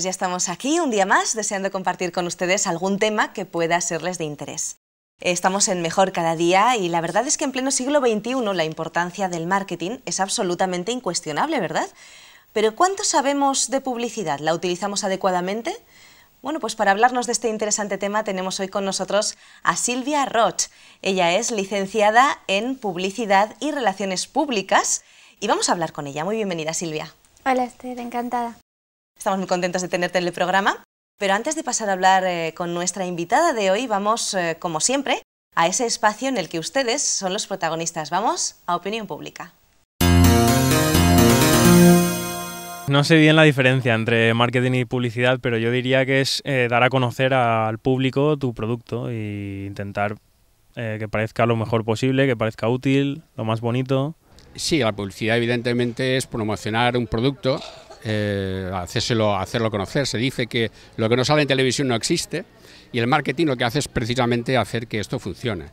ya estamos aquí un día más deseando compartir con ustedes algún tema que pueda serles de interés. Estamos en Mejor cada día y la verdad es que en pleno siglo XXI la importancia del marketing es absolutamente incuestionable, ¿verdad? Pero ¿cuánto sabemos de publicidad? ¿La utilizamos adecuadamente? Bueno, pues para hablarnos de este interesante tema tenemos hoy con nosotros a Silvia Roch. Ella es licenciada en Publicidad y Relaciones Públicas y vamos a hablar con ella. Muy bienvenida, Silvia. Hola, estoy encantada. Estamos muy contentos de tenerte en el programa. Pero antes de pasar a hablar eh, con nuestra invitada de hoy, vamos, eh, como siempre, a ese espacio en el que ustedes son los protagonistas. Vamos a opinión pública. No sé bien la diferencia entre marketing y publicidad, pero yo diría que es eh, dar a conocer al público tu producto e intentar que parezca lo mejor posible, que parezca útil, lo más bonito. Sí, la publicidad evidentemente es promocionar un producto eh, hacérselo, hacerlo conocer. Se dice que lo que no sale en televisión no existe y el marketing lo que hace es precisamente hacer que esto funcione.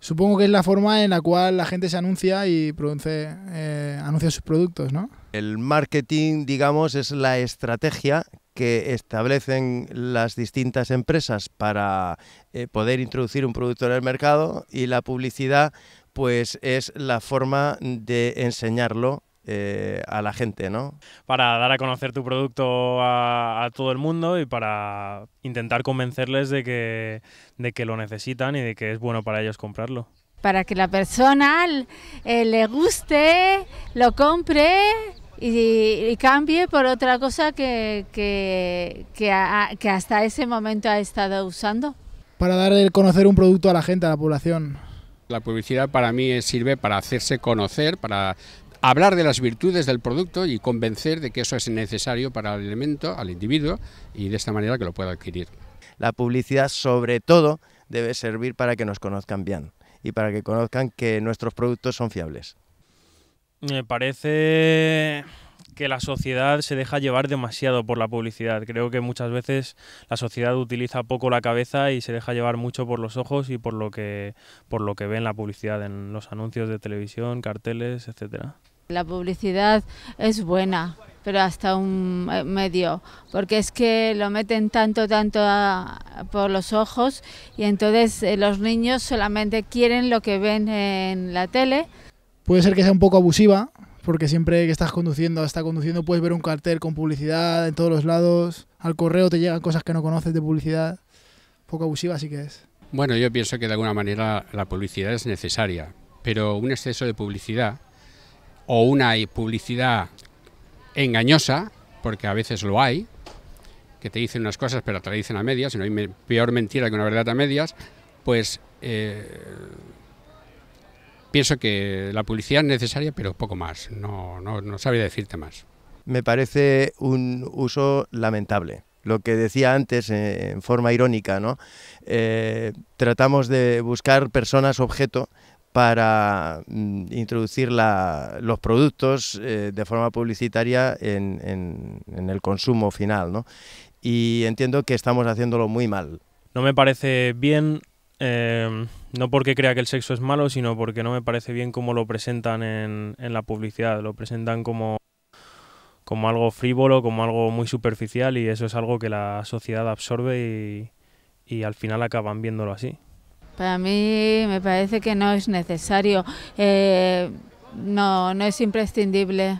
Supongo que es la forma en la cual la gente se anuncia y produce, eh, anuncia sus productos, ¿no? El marketing, digamos, es la estrategia que establecen las distintas empresas para eh, poder introducir un producto en el mercado y la publicidad pues es la forma de enseñarlo eh, a la gente, ¿no? Para dar a conocer tu producto a, todo el mundo y para intentar convencerles de que, de que lo necesitan y de que es bueno para ellos comprarlo. Para que la persona eh, le guste, lo compre y, cambie por otra cosa que, que, hasta ese momento ha estado usando. Para dar a conocer un producto a la gente, a la población. La publicidad para mí sirve para hacerse conocer, para hablar de las virtudes del producto y convencer de que eso es necesario para el elemento, al individuo, y de esta manera que lo pueda adquirir. La publicidad, sobre todo, debe servir para que nos conozcan bien y para que conozcan que nuestros productos son fiables. Me parece que la sociedad se deja llevar demasiado por la publicidad. Creo que muchas veces la sociedad utiliza poco la cabeza y se deja llevar mucho por los ojos y por lo que por lo que ve en la publicidad, en los anuncios de televisión, carteles, etcétera. La publicidad es buena, pero hasta un eh, medio, porque es que lo meten tanto, tanto por los ojos y entonces eh, los niños solamente quieren lo que ven en la tele. Puede ser que sea un poco abusiva, porque siempre que estás conduciendo, estás conduciendo, puedes ver un cartel con publicidad en todos los lados, al correo te llegan cosas que no conoces de publicidad, poco abusiva sí que es. Bueno, yo pienso que de alguna manera la publicidad es necesaria, pero un exceso de publicidad o una publicidad engañosa, porque a veces lo hay, que te dicen unas cosas pero te dicen a medias, y no hay peor mentira que una verdad a medias, pues eh, pienso que la publicidad es necesaria, pero poco más, no, no, no sabría decirte más. Me parece un uso lamentable lo que decía antes eh, en forma irónica, ¿no? Eh, tratamos de buscar personas objeto para mm, introducir los productos eh, de forma publicitaria en, el consumo final. Y entiendo que estamos haciéndolo muy mal. No me parece bien, em, no porque crea que el sexo es malo, sino porque no me parece bien cómo lo presentan en, la publicidad. Lo presentan como como algo frívolo, como algo muy superficial y eso es algo que la sociedad absorbe y al final acaban viéndolo así. Para mí me parece que no es necesario, eh, no, no es imprescindible.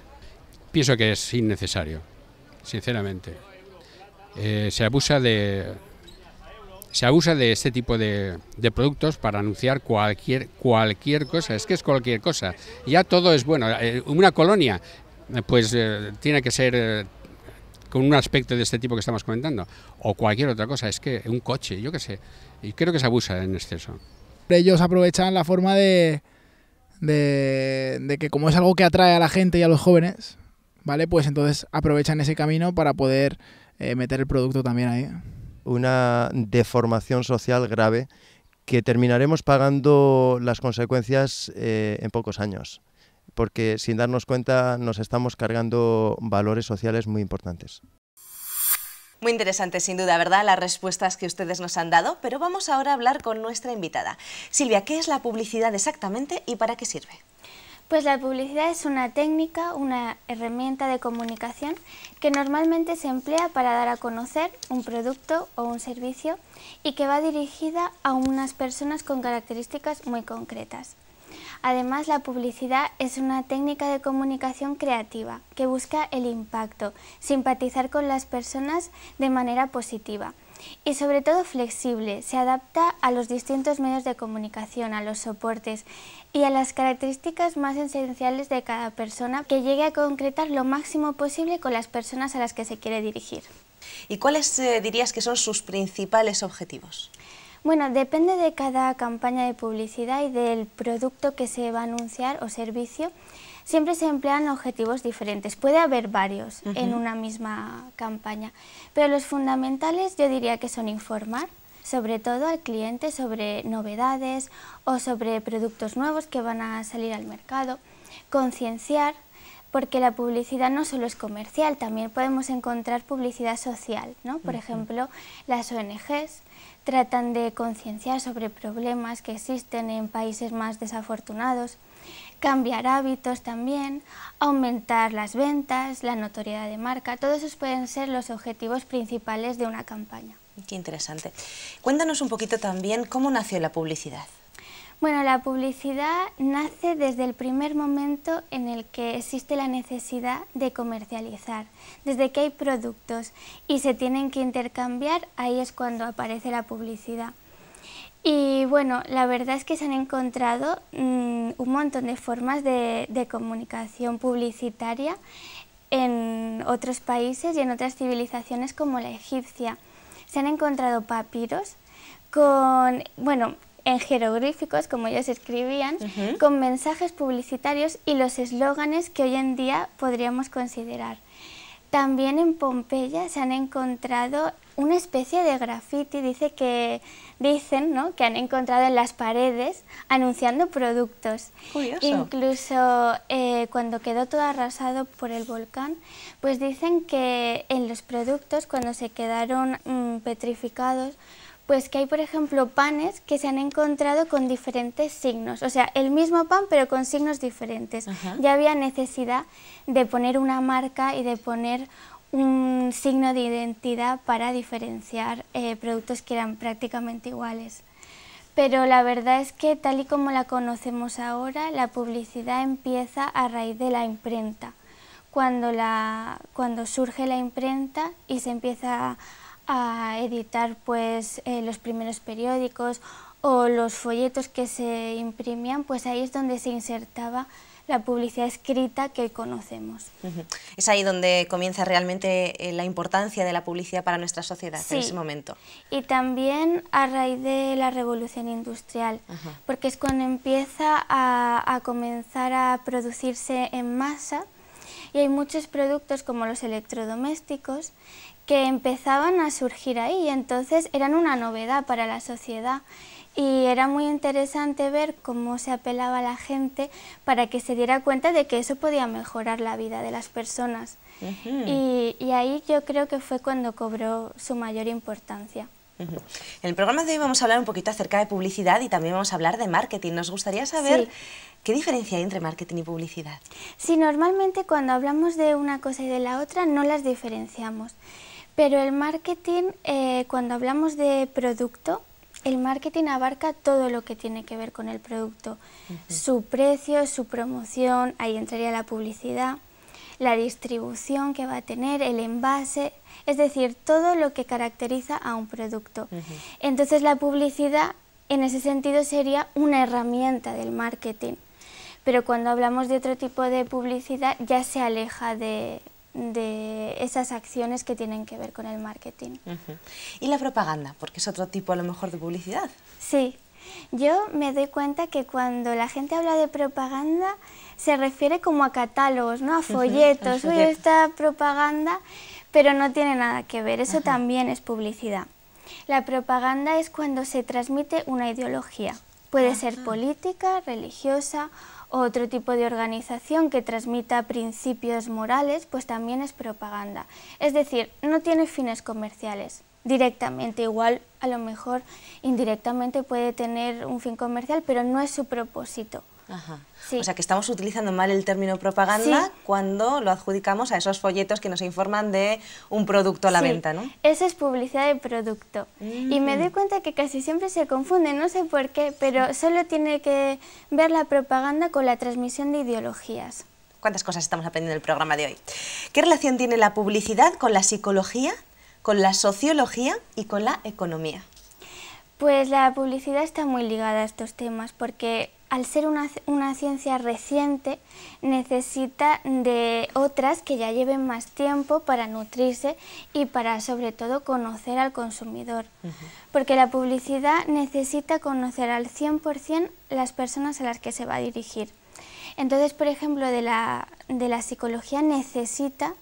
Pienso que es innecesario, sinceramente. Eh, se abusa de se abusa de este tipo de, productos para anunciar cualquier cualquier cosa es que es cualquier cosa ya todo es bueno eh, una colonia pues tiene que ser con un aspecto de este tipo que estamos comentando o cualquier otra cosa es que un coche yo qué sé y creo que se abusa en exceso. Ellos aprovechan la forma de, que como es algo que atrae a la gente y a los jóvenes, ¿vale? Pues entonces aprovechan ese camino para poder eh, meter el producto también ahí. Una deformación social grave que terminaremos pagando las consecuencias eh, en pocos años, porque sin darnos cuenta nos estamos cargando valores sociales muy importantes. Muy interesante, sin duda, ¿verdad? Las respuestas que ustedes nos han dado, pero vamos ahora a hablar con nuestra invitada. Silvia, ¿qué es la publicidad exactamente y para qué sirve? Pues la publicidad es una técnica, una herramienta de comunicación que normalmente se emplea para dar a conocer un producto o un servicio y que va dirigida a unas personas con características muy concretas. Además, la publicidad es una técnica de comunicación creativa que busca el impacto, simpatizar con las personas de manera positiva y sobre todo flexible, se adapta a los distintos medios de comunicación, a los soportes y a las características más esenciales de cada persona que llegue a concretar lo máximo posible con las personas a las que se quiere dirigir. ¿Y cuáles eh, dirías que son sus principales objetivos? Bueno, depende de cada campaña de publicidad y del producto que se va a anunciar o servicio. Siempre se emplean objetivos diferentes. Puede haber varios en una misma campaña, pero los fundamentales yo diría que son informar, sobre todo al cliente sobre novedades o sobre productos nuevos que van a salir al mercado, concienciar, porque la publicidad no solo es comercial, también podemos encontrar publicidad social, ¿no? Por ejemplo, las ONGs tratan de concienciar sobre problemas que existen en países más desafortunados, cambiar hábitos también, aumentar las ventas, la notoriedad de marca, todos esos pueden ser los objetivos principales de una campaña. Qué interesante. Cuéntanos un poquito también cómo nació la publicidad. Bueno, la publicidad nace desde el primer momento en el que existe la necesidad de comercializar, desde que hay productos y se tienen que intercambiar, ahí es cuando aparece la publicidad. Y bueno, la verdad es que se han encontrado mm, un montón de formas de, de comunicación publicitaria en otros países y en otras civilizaciones como la egipcia. Se han encontrado papiros con, bueno, en jeroglíficos, como ellos escribían, con mensajes publicitarios y los eslóganes que hoy en día podríamos considerar. También en Pompeya se han encontrado una especie de graffiti, dice que dicen, ¿no? que han encontrado en las paredes anunciando productos. Curioso. Incluso eh, cuando quedó todo arrasado por el volcán, pues dicen que en los productos cuando se quedaron mm, petrificados pues que hay, por ejemplo, panes que se han encontrado con diferentes signos, o sea, el mismo pan pero con signos diferentes. Ya había necesidad de poner una marca y de poner un signo de identidad para diferenciar eh, productos que eran prácticamente iguales. Pero la verdad es que tal y como la conocemos ahora, la publicidad empieza a raíz de la imprenta. Cuando, la, cuando surge la imprenta y se empieza a editar pues eh, los primeros periódicos o los folletos que se imprimían, pues ahí es donde se insertaba la publicidad escrita que conocemos. Es ahí donde comienza realmente eh, la importancia de la publicidad para nuestra sociedad en ese momento. Y también a raíz de la revolución industrial, porque es cuando empieza a, a, comenzar a producirse en masa y hay muchos productos como los electrodomésticos que empezaban a surgir ahí, entonces eran una novedad para la sociedad y era muy interesante ver cómo se apelaba a la gente para que se diera cuenta de que eso podía mejorar la vida de las personas. y, ahí yo creo que fue cuando cobró su mayor importancia. En el programa de hoy vamos a hablar un poquito acerca de publicidad y también vamos a hablar de marketing. Nos gustaría saber qué diferencia hay entre marketing y publicidad. Sí, normalmente cuando hablamos de una cosa y de la otra no las diferenciamos. Pero el marketing, eh, cuando hablamos de producto, el marketing abarca todo lo que tiene que ver con el producto. Su precio, su promoción, ahí entraría la publicidad, la distribución que va a tener, el envase, es decir, todo lo que caracteriza a un producto. Entonces la publicidad en ese sentido sería una herramienta del marketing. Pero cuando hablamos de otro tipo de publicidad ya se aleja de, de esas acciones que tienen que ver con el marketing. Y la propaganda, porque es otro tipo a lo mejor de publicidad. Sí, yo me doy cuenta que cuando la gente habla de propaganda se refiere como a catálogos, ¿no? a folletos, o esta propaganda, pero no tiene nada que ver, eso también es publicidad. La propaganda es cuando se transmite una ideología, puede ser ah. política, religiosa otro tipo de organización que transmita principios morales, pues también es propaganda. Es decir, no tiene fines comerciales directamente, igual a lo mejor indirectamente puede tener un fin comercial, pero no es su propósito. O sea que estamos utilizando mal el término propaganda cuando lo adjudicamos a esos folletos que nos informan de un producto a la venta, ¿no? Eso es publicidad de producto. Y me mm. doy cuenta que casi siempre se confunde, no sé por qué, pero solo tiene que ver la propaganda con la transmisión de ideologías. ¿Cuántas cosas estamos aprendiendo en el programa de hoy? ¿Qué relación tiene la publicidad con la psicología, con la sociología y con la economía? Pues la publicidad está muy ligada a estos temas porque al ser una, ciencia reciente, necesita de otras que ya lleven más tiempo para nutrirse y para sobre todo conocer al consumidor. Porque la publicidad necesita conocer al 100% las personas a las que se va a dirigir. Entonces, por ejemplo, de la psicología necesita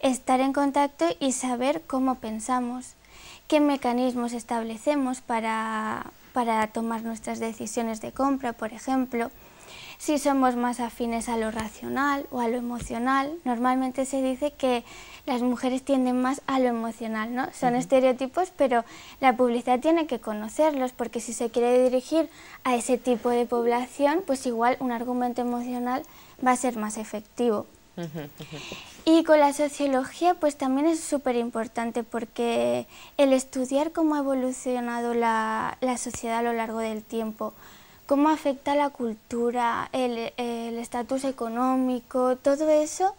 estar en contacto y saber cómo pensamos, qué mecanismos establecemos para, para tomar nuestras decisiones de compra, por ejemplo. Si somos más afines a lo racional o a lo emocional, normalmente se dice que las mujeres tienden más a lo emocional, ¿no? Son estereotipos, pero la publicidad tiene que conocerlos, porque si se quiere dirigir a ese tipo de población, pues igual un argumento emocional va a ser más efectivo. Y con la sociología pues también es súper importante porque el estudiar cómo ha evolucionado la, sociedad a lo largo del tiempo, cómo afecta la cultura, el estatus económico, todo eso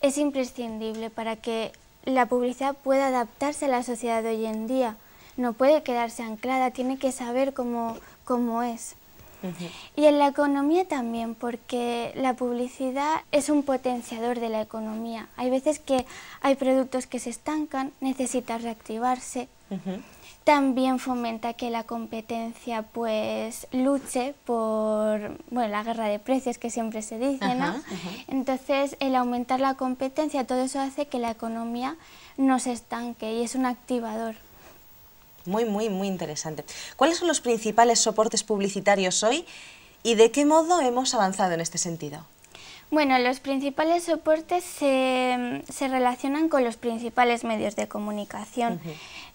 es imprescindible para que la publicidad pueda adaptarse a la sociedad de hoy en día. No puede quedarse anclada, tiene que saber cómo, cómo es. Y en la economía también, porque la publicidad es un potenciador de la economía. Hay veces que hay productos que se estancan, necesitan reactivarse. También fomenta que la competencia pues luche por bueno, la guerra de precios que siempre se dice, ¿no? Entonces, el aumentar la competencia, todo eso hace que la economía no se estanque y es un activador. Muy, muy, muy interesante. ¿Cuáles son los principales soportes publicitarios hoy y de qué modo hemos avanzado en este sentido? Bueno, los principales soportes se, relacionan con los principales medios de comunicación.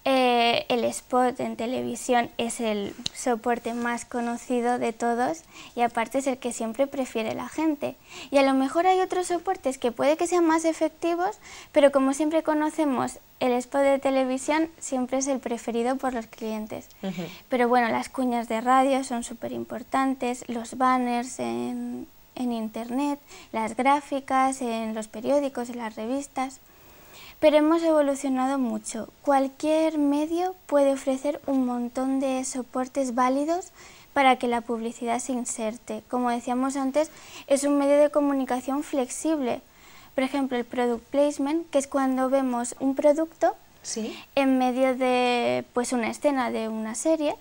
Eh, el spot en televisión es el soporte más conocido de todos y aparte es el que siempre prefiere la gente. Y a lo mejor hay otros soportes que puede que sean más efectivos, pero como siempre conocemos el spot de televisión siempre es el preferido por los clientes. Pero bueno, las cuñas de radio son súper importantes, los banners en, en internet, las gráficas, en los periódicos, y las revistas. Pero hemos evolucionado mucho. Cualquier medio puede ofrecer un montón de soportes válidos para que la publicidad se inserte. Como decíamos antes, es un medio de comunicación flexible por ejemplo, el product placement, que es cuando vemos un producto ¿Sí? en medio de pues una escena de una serie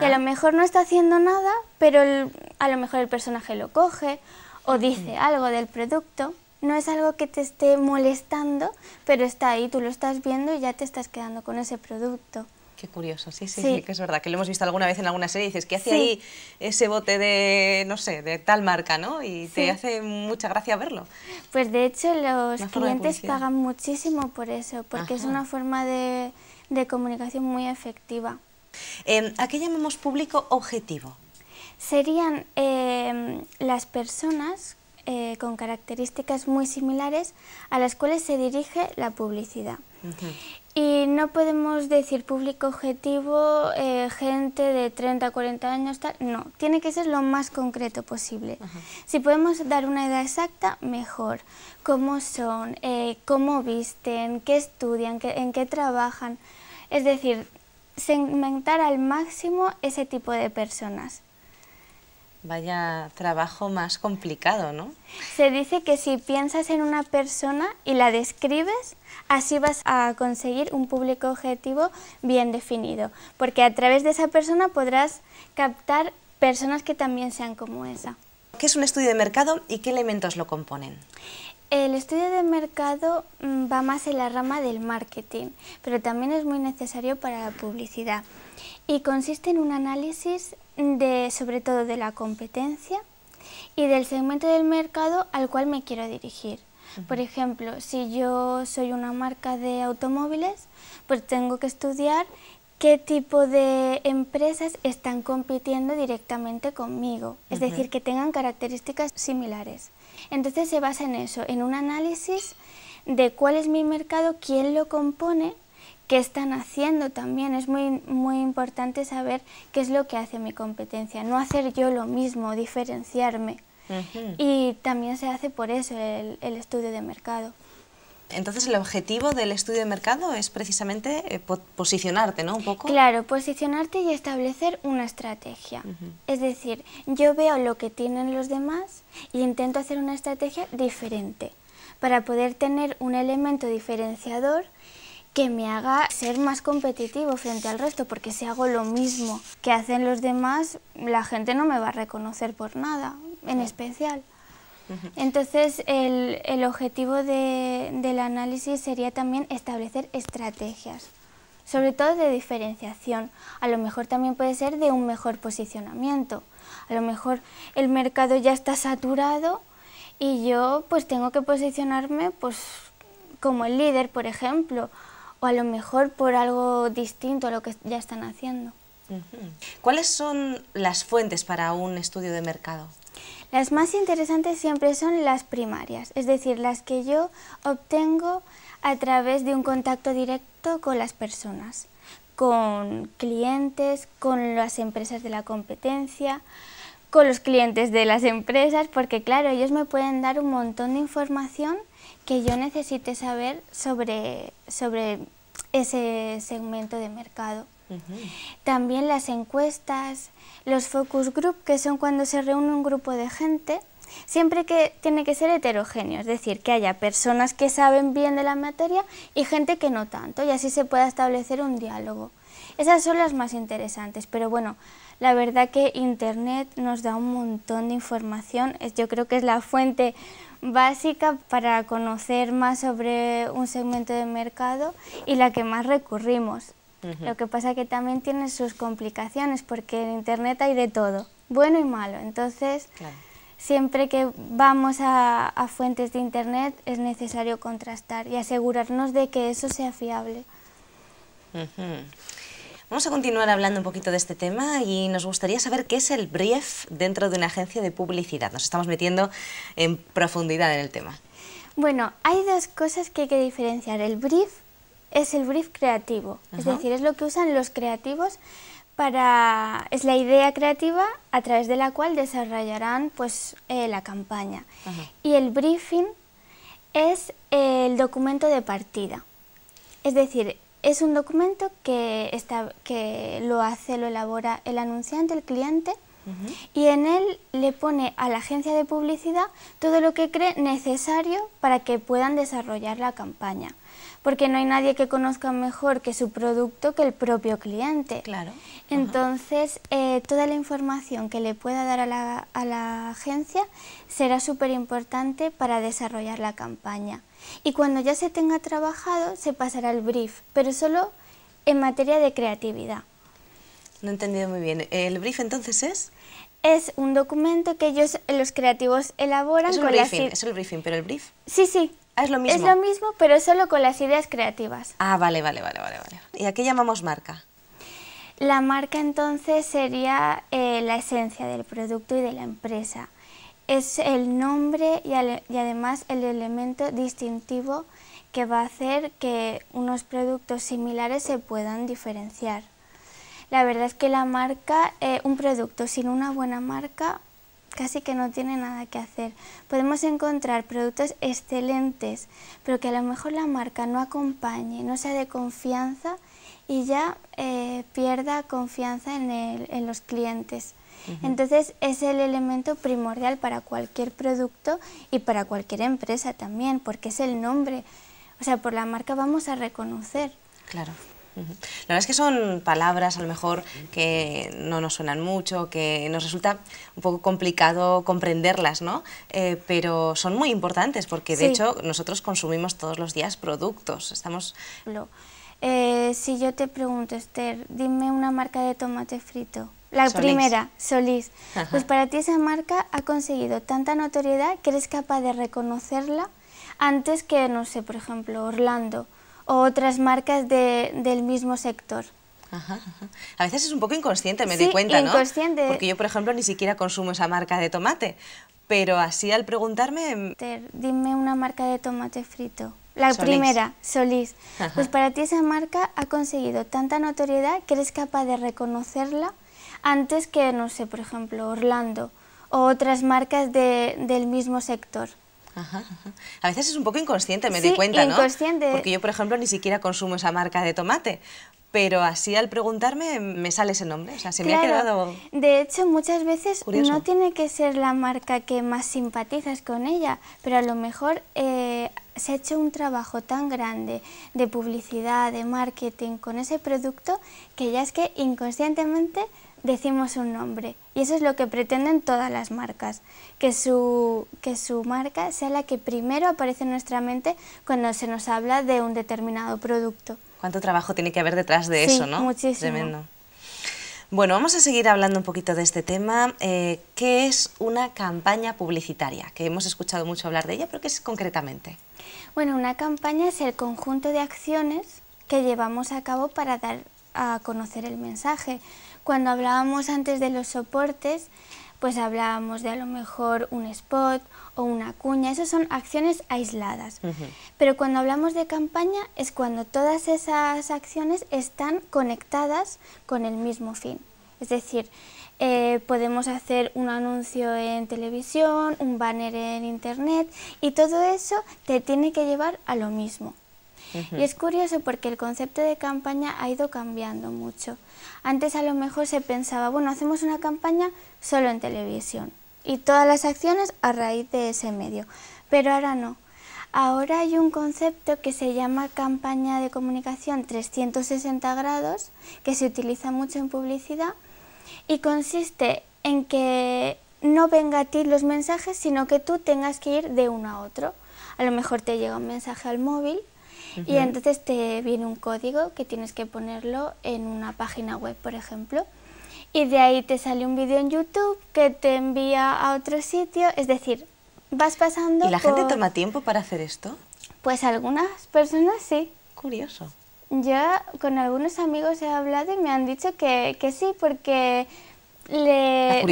y a lo mejor no está haciendo nada, pero a lo mejor el personaje lo coge o mm. dice algo del producto. No es algo que te esté molestando, pero está ahí, tú lo estás viendo y ya te estás quedando con ese producto. Qué curioso, sí, sí, que es verdad, que lo hemos visto alguna vez en alguna serie y dices, ¿qué hace ahí ese bote de, no sé, de tal marca, no? Y te hace mucha gracia verlo. Pues de hecho los clientes pagan muchísimo por eso, porque es una forma de, comunicación muy efectiva. Em, ¿A qué llamamos público objetivo? Serían em, las personas eh, con características muy similares a las cuales se dirige la publicidad. Y no podemos decir público objetivo, eh, gente de 30, 40 años, tal. No, tiene que ser lo más concreto posible. Si podemos dar una idea exacta, mejor. ¿Cómo son? Eh, ¿Cómo visten? ¿Qué estudian? ¿En qué trabajan? Es decir, segmentar al máximo ese tipo de personas. Vaya trabajo más complicado, ¿no? Se dice que si piensas en una persona y la describes, así vas a conseguir un público objetivo bien definido, porque a través de esa persona podrás captar personas que también sean como esa. ¿Qué es un estudio de mercado y qué elementos lo componen? El estudio de mercado mm, va más en la rama del marketing, pero también es muy necesario para la publicidad y consiste en un análisis sobre todo de la competencia y del segmento del mercado al cual me quiero dirigir. Por ejemplo, si yo soy una marca de automóviles, pues tengo que estudiar qué tipo de empresas están compitiendo directamente conmigo, es decir, que tengan características similares. Entonces se basa en eso, en un análisis de cuál es mi mercado, quién lo compone qué están haciendo también. Es muy, muy importante saber qué es lo que hace mi competencia, no hacer yo lo mismo, diferenciarme. Y también se hace por eso el, estudio de mercado. Entonces el objetivo del estudio de mercado es precisamente eh, posicionarte, ¿no? Un poco. Claro, posicionarte y establecer una estrategia. Es decir, yo veo lo que tienen los demás y intento hacer una estrategia diferente para poder tener un elemento diferenciador que me haga ser más competitivo frente al resto, porque si hago lo mismo que hacen los demás, la gente no me va a reconocer por nada, en especial. Entonces, el, objetivo de, del análisis sería también establecer estrategias, sobre todo de diferenciación. A lo mejor también puede ser de un mejor posicionamiento. A lo mejor el mercado ya está saturado y yo pues tengo que posicionarme pues como el líder, por ejemplo, o a lo mejor por algo distinto a lo que ya están haciendo. ¿Cuáles son las fuentes para un estudio de mercado? Las más interesantes siempre son las primarias, es decir, las que yo obtengo a través de un contacto directo con las personas, con clientes, con las empresas de la competencia, con los clientes de las empresas, porque claro, ellos me pueden dar un montón de información que yo necesite saber sobre, sobre ese segmento de mercado. También las encuestas, los focus group, que son cuando se reúne un grupo de gente, siempre que tiene que ser heterogéneo, es decir, que haya personas que saben bien de la materia y gente que no tanto, y así se pueda establecer un diálogo. Esas son las más interesantes, pero bueno, la verdad que Internet nos da un montón de información, yo creo que es la fuente básica para conocer más sobre un segmento de mercado y la que más recurrimos. Lo que pasa que también tiene sus complicaciones porque en Internet hay de todo, bueno y malo. Entonces, siempre que vamos a, fuentes de Internet es necesario contrastar y asegurarnos de que eso sea fiable. Vamos a continuar hablando un poquito de este tema y nos gustaría saber qué es el brief dentro de una agencia de publicidad. Nos estamos metiendo en profundidad en el tema. Bueno, hay dos cosas que hay que diferenciar. El brief es el brief creativo, es decir, es lo que usan los creativos para es la idea creativa a través de la cual desarrollarán pues eh, la campaña. Y el briefing es el documento de partida. Es decir, es un documento que, está, que lo hace, lo elabora el anunciante, el cliente, y en él le pone a la agencia de publicidad todo lo que cree necesario para que puedan desarrollar la campaña porque no hay nadie que conozca mejor que su producto que el propio cliente. Claro. Entonces, eh, toda la información que le pueda dar a la, agencia será súper importante para desarrollar la campaña. Y cuando ya se tenga trabajado, se pasará el brief, pero solo en materia de creatividad. No he entendido muy bien. ¿El brief entonces es? Es un documento que ellos, los creativos, elaboran. Es, briefing, es el briefing, pero el brief. Sí, sí. Ah, es lo mismo. Es lo mismo, pero solo con las ideas creativas. Ah, vale, vale, vale, vale. vale. ¿Y aquí llamamos marca? La marca entonces sería eh, la esencia del producto y de la empresa. Es el nombre y, además el elemento distintivo que va a hacer que unos productos similares se puedan diferenciar. La verdad es que la marca, eh, un producto sin una buena marca casi que no tiene nada que hacer. Podemos encontrar productos excelentes, pero que a lo mejor la marca no acompañe, no sea de confianza y ya eh, pierda confianza en, el, en los clientes. Entonces es el elemento primordial para cualquier producto y para cualquier empresa también, porque es el nombre. O sea, por la marca vamos a reconocer. Claro. La verdad es que son palabras a lo mejor que no nos suenan mucho, que nos resulta un poco complicado comprenderlas, ¿no? Eh, pero son muy importantes porque de hecho nosotros consumimos todos los días productos. Estamos... Eh, si yo te pregunto, Esther, dime una marca de tomate frito. La primera, Solís. Pues para ti esa marca ha conseguido tanta notoriedad que eres capaz de reconocerla antes que, no sé, por ejemplo, Orlando o otras marcas del mismo sector. A veces es un poco inconsciente, me doy cuenta, inconsciente. Porque yo, por ejemplo, ni siquiera consumo esa marca de tomate, pero así al preguntarme... Em, Esther, dime una marca de tomate frito. La primera, Solís. Pues para ti esa marca ha conseguido tanta notoriedad que eres capaz de reconocerla antes que, no sé, por ejemplo, Orlando o otras marcas del mismo sector. A veces es un poco inconsciente, me sí, di cuenta, inconsciente. Porque yo, por ejemplo, ni siquiera consumo esa marca de tomate, pero así al preguntarme me sale ese nombre, o sea, se me ha quedado... De hecho, muchas veces no tiene que ser la marca que más simpatizas con ella, pero a lo mejor eh, se ha hecho un trabajo tan grande de publicidad, de marketing con ese producto, que ya es que inconscientemente decimos un nombre. Y eso es lo que pretenden todas las marcas, que su, que su marca sea la que primero aparece en nuestra mente cuando se nos habla de un determinado producto. ¿Cuánto trabajo tiene que haber detrás de eso, no? Muchísimo. Tremendo. Bueno, vamos a seguir hablando un poquito de este tema. Eh, ¿Qué es una campaña publicitaria? Que hemos escuchado mucho hablar de ella, pero ¿qué es concretamente? Bueno, una campaña es el conjunto de acciones que llevamos a cabo para dar a conocer el mensaje. Cuando hablábamos antes de los soportes, pues hablábamos de a lo mejor un spot o una cuña, esas son acciones aisladas. Pero cuando hablamos de campaña es cuando todas esas acciones están conectadas con el mismo fin. Es decir, eh, podemos hacer un anuncio en televisión, un banner en internet y todo eso te tiene que llevar a lo mismo. Y es curioso porque el concepto de campaña ha ido cambiando mucho. Antes a lo mejor se pensaba, bueno, hacemos una campaña solo en televisión y todas las acciones a raíz de ese medio, pero ahora no. Ahora hay un concepto que se llama campaña de comunicación 360 grados, que se utiliza mucho en publicidad y consiste en que no venga a ti los mensajes, sino que tú tengas que ir de uno a otro. A lo mejor te llega un mensaje al móvil y entonces te viene un código que tienes que ponerlo en una página web, por ejemplo. Y de ahí te sale un vídeo en YouTube que te envía a otro sitio. Es decir, vas pasando. ¿Y la gente toma tiempo para hacer esto? Pues algunas personas sí. Curioso. Yo con algunos amigos he hablado y me han dicho que, sí, porque le,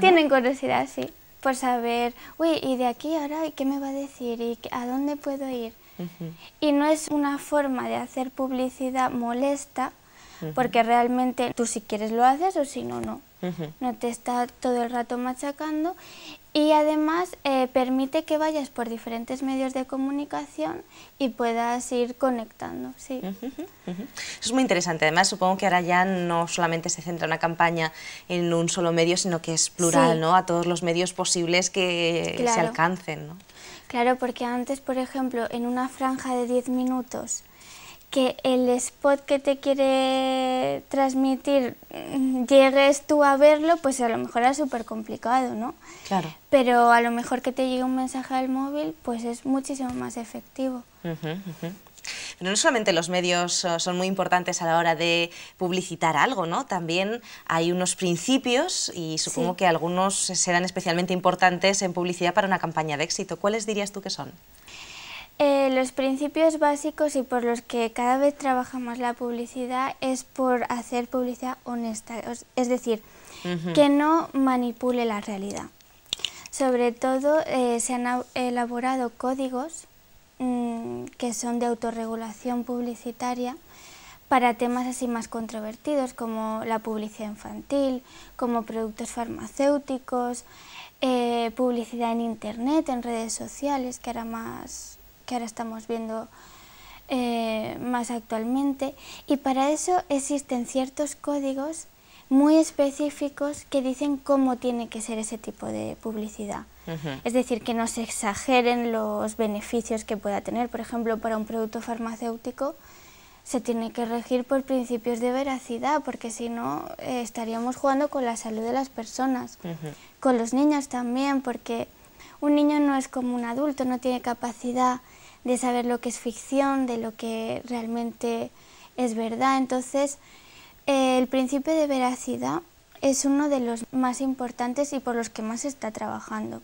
tienen curiosidad, sí, por saber, uy, y de aquí ahora, ¿qué me va a decir? ¿Y a dónde puedo ir? Y no es una forma de hacer publicidad molesta, porque realmente tú si quieres lo haces o si no, no. No te está todo el rato machacando y además eh, permite que vayas por diferentes medios de comunicación y puedas ir conectando. Eso es muy interesante. Además, supongo que ahora ya no solamente se centra una campaña en un solo medio, sino que es plural, ¿no? A todos los medios posibles que se alcancen, ¿no? Claro, porque antes, por ejemplo, en una franja de 10 minutos, que el spot que te quiere transmitir mm, llegues tú a verlo, pues a lo mejor era súper complicado, ¿no? Claro. Pero a lo mejor que te llegue un mensaje al móvil, pues es muchísimo más efectivo. Pero no solamente los medios eh, son muy importantes a la hora de publicitar algo, ¿no? También hay unos principios y supongo que algunos serán especialmente importantes en publicidad para una campaña de éxito. ¿Cuáles dirías tú que son? Eh, los principios básicos y por los que cada vez trabajamos la publicidad es por hacer publicidad honesta, es decir, que no manipule la realidad. Sobre todo eh, se han elaborado códigos Mm, que son de autorregulación publicitaria para temas así más controvertidos como la publicidad infantil, como productos farmacéuticos, eh, publicidad en internet, en redes sociales, que ahora, más, que ahora estamos viendo eh, más actualmente. Y para eso existen ciertos códigos muy específicos que dicen cómo tiene que ser ese tipo de publicidad. Es decir, que no se exageren los beneficios que pueda tener. Por ejemplo, para un producto farmacéutico se tiene que regir por principios de veracidad, porque si no eh, estaríamos jugando con la salud de las personas, con los niños también, porque un niño no es como un adulto, no tiene capacidad de saber lo que es ficción, de lo que realmente es verdad. Entonces, el principio de veracidad es uno de los más importantes y por los que más se está trabajando.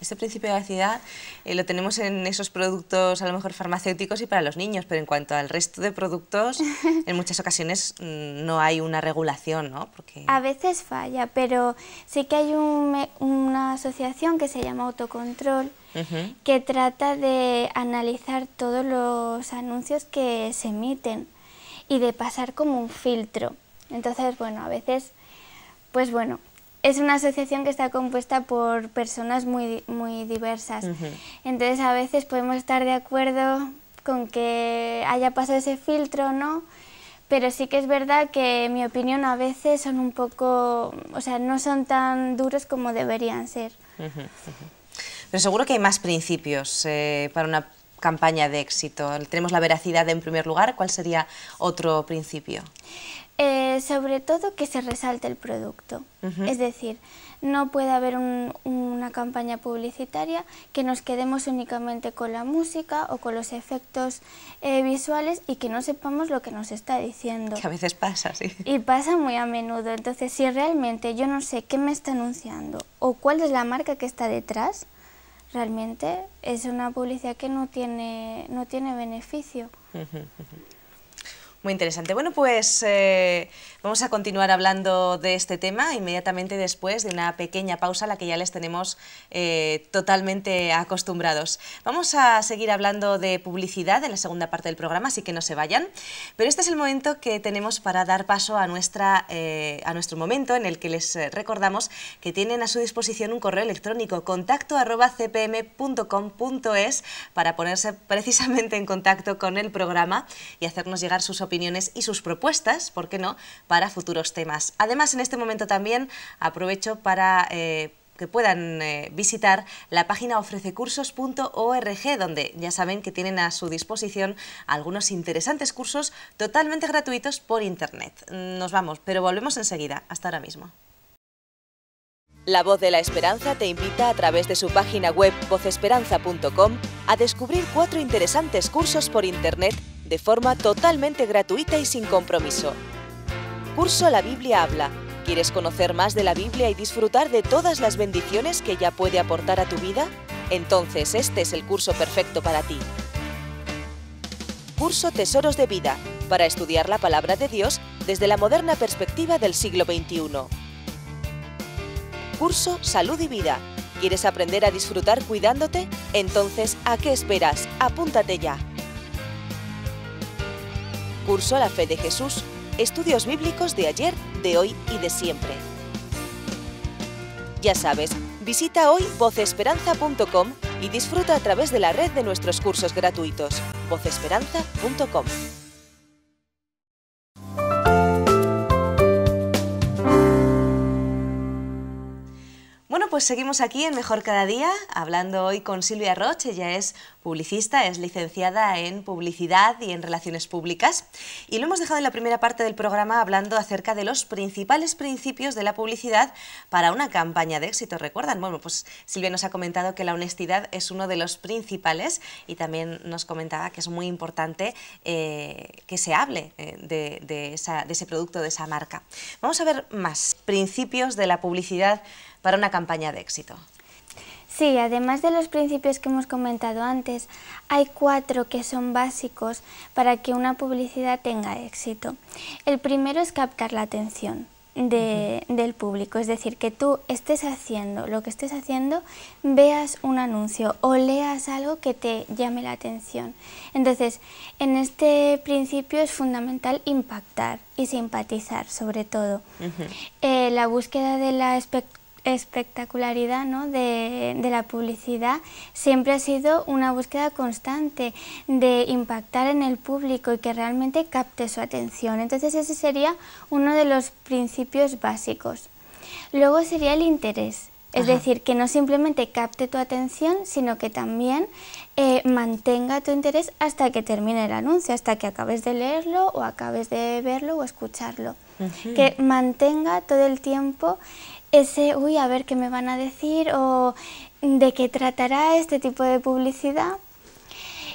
Este principio de veracidad eh, lo tenemos en esos productos a lo mejor farmacéuticos y para los niños, pero en cuanto al resto de productos, en muchas ocasiones mm, no hay una regulación, ¿no? A veces falla, pero sí que hay una asociación que se llama Autocontrol, que trata de analizar todos los anuncios que se emiten y de pasar como un filtro entonces, bueno, a veces, pues bueno, es una asociación que está compuesta por personas muy, diversas. Entonces, a veces podemos estar de acuerdo con que haya pasado ese filtro, ¿no? Pero sí que es verdad que mi opinión a veces son un poco, o sea, no son tan duros como deberían ser. Pero seguro que hay más principios eh, para una campaña de éxito. Tenemos la veracidad en primer lugar, ¿cuál sería otro principio? Eh, sobre todo que se resalte el producto. Es decir, no puede haber una campaña publicitaria que nos quedemos únicamente con la música o con los efectos eh, visuales y que no sepamos lo que nos está diciendo. Que a veces pasa, sí. Y pasa muy a menudo. Entonces, si realmente yo no sé qué me está anunciando o cuál es la marca que está detrás, realmente es una publicidad que no tiene, no tiene beneficio. Muy interesante. Bueno, pues eh, vamos a continuar hablando de este tema inmediatamente después de una pequeña pausa a la que ya les tenemos eh, totalmente acostumbrados. Vamos a seguir hablando de publicidad en la segunda parte del programa, así que no se vayan. Pero este es el momento que tenemos para dar paso a, nuestra, eh, a nuestro momento en el que les recordamos que tienen a su disposición un correo electrónico contacto arroba cpm.com.es para ponerse precisamente en contacto con el programa y hacernos llegar sus opiniones y sus propuestas, ¿por qué no?, para futuros temas. Además, en este momento también aprovecho para... Eh, que puedan eh, visitar la página ofrececursos.org, donde ya saben que tienen a su disposición algunos interesantes cursos totalmente gratuitos por Internet. Nos vamos, pero volvemos enseguida. Hasta ahora mismo. La Voz de la Esperanza te invita a través de su página web vocesperanza.com a descubrir cuatro interesantes cursos por Internet de forma totalmente gratuita y sin compromiso. Curso La Biblia Habla. ¿Quieres conocer más de la Biblia y disfrutar de todas las bendiciones que ella puede aportar a tu vida? Entonces este es el curso perfecto para ti. Curso Tesoros de Vida, para estudiar la palabra de Dios desde la moderna perspectiva del siglo XXI. Curso Salud y Vida. ¿Quieres aprender a disfrutar cuidándote? Entonces, ¿a qué esperas? Apúntate ya curso la fe de Jesús, estudios bíblicos de ayer, de hoy y de siempre. Ya sabes, visita hoy vocesperanza.com y disfruta a través de la red de nuestros cursos gratuitos, vocesperanza.com. pues seguimos aquí en Mejor Cada Día, hablando hoy con Silvia Roche, ella es publicista, es licenciada en publicidad y en relaciones públicas. Y lo hemos dejado en la primera parte del programa hablando acerca de los principales principios de la publicidad para una campaña de éxito. ¿Recuerdan? Bueno, pues Silvia nos ha comentado que la honestidad es uno de los principales y también nos comentaba que es muy importante eh, que se hable eh, de ese producto, de esa marca. Vamos a ver más principios de la publicidad para una campaña de éxito. Sí, además de los principios que hemos comentado antes, hay cuatro que son básicos para que una publicidad tenga éxito. El primero es captar la atención. del público, es decir, que tú estés haciendo lo que estés haciendo, veas un anuncio o leas algo que te llame la atención. Entonces, en este principio es fundamental impactar y simpatizar, sobre todo. Eh, la búsqueda de la expectativa espectacularidad ¿no? de, la publicidad siempre ha sido una búsqueda constante de impactar en el público y que realmente capte su atención. Entonces ese sería uno de los principios básicos. Luego sería el interés. Es decir, que no simplemente capte tu atención, sino que también eh, mantenga tu interés hasta que termine el anuncio, hasta que acabes de leerlo o acabes de verlo o escucharlo. Que mantenga todo el tiempo ese, uy, a ver qué me van a decir o de qué tratará este tipo de publicidad.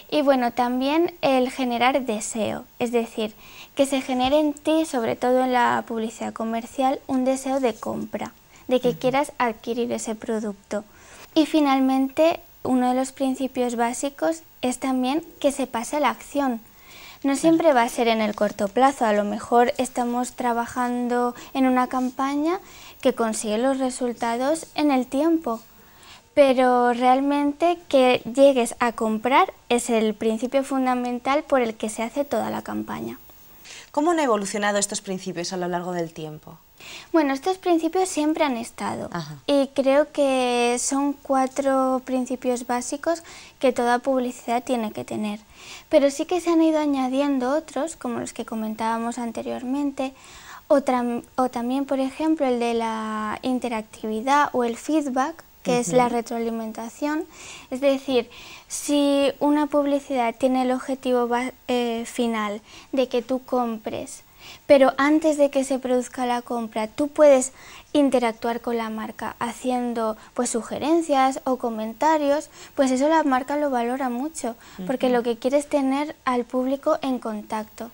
Y bueno, también el generar deseo, es decir, que se genere en ti, sobre todo en la publicidad comercial, un deseo de compra, de que quieras adquirir ese producto. Y finalmente, uno de los principios básicos es también que se pase la acción. No siempre va a ser en el corto plazo, a lo mejor estamos trabajando en una campaña que consigue los resultados en el tiempo, pero realmente que llegues a comprar es el principio fundamental por el que se hace toda la campaña. ¿Cómo han evolucionado estos principios a lo largo del tiempo? Bueno, estos principios siempre han estado y creo que son cuatro principios básicos que toda publicidad tiene que tener. Pero sí que se han ido añadiendo otros, como los que comentábamos anteriormente, o, también, por ejemplo, el de la interactividad o el feedback, que es la retroalimentación. Es decir, si una publicidad tiene el objetivo eh, final de que tú compres, pero antes de que se produzca la compra, tú puedes interactuar con la marca haciendo pues sugerencias o comentarios, pues eso la marca lo valora mucho, porque lo que quiere es tener al público en contacto.